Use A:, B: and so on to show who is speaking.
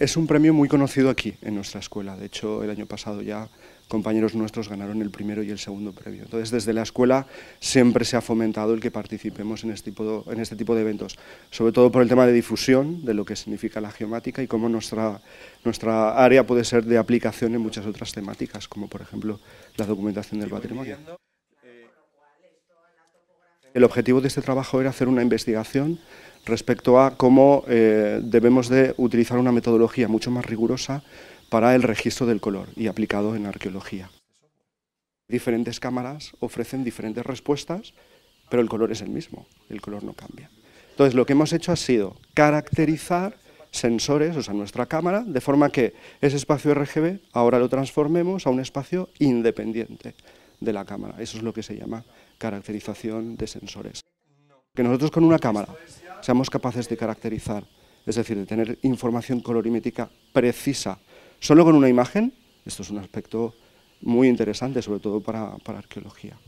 A: Es un premio muy conocido aquí, en nuestra escuela. De hecho, el año pasado ya compañeros nuestros ganaron el primero y el segundo premio. Entonces, desde la escuela siempre se ha fomentado el que participemos en este, tipo este de, eventos, sobre todo por el tema de difusión de lo que significa la geomática y cómo nuestra, nuestra área puede ser de aplicación en muchas otras temáticas, como por ejemplo la documentación del patrimonio. El objetivo de este trabajo era hacer una investigación respecto a cómo eh, debemos de utilizar una metodología mucho más rigurosa para el registro del color y aplicado en arqueología. Diferentes cámaras ofrecen diferentes respuestas, pero el color es el mismo, el color no cambia. Entonces lo que hemos hecho ha sido caracterizar sensores, o sea, nuestra cámara, de forma que ese espacio RGB ahora lo transformemos a un espacio independiente de la cámara. Eso es lo que se llama caracterización de sensores. Que nosotros con una cámara seamos capaces de caracterizar, es decir, de tener información colorimétrica precisa. Solo con una imagen, esto es un aspecto muy interesante, sobre todo para, para arqueología.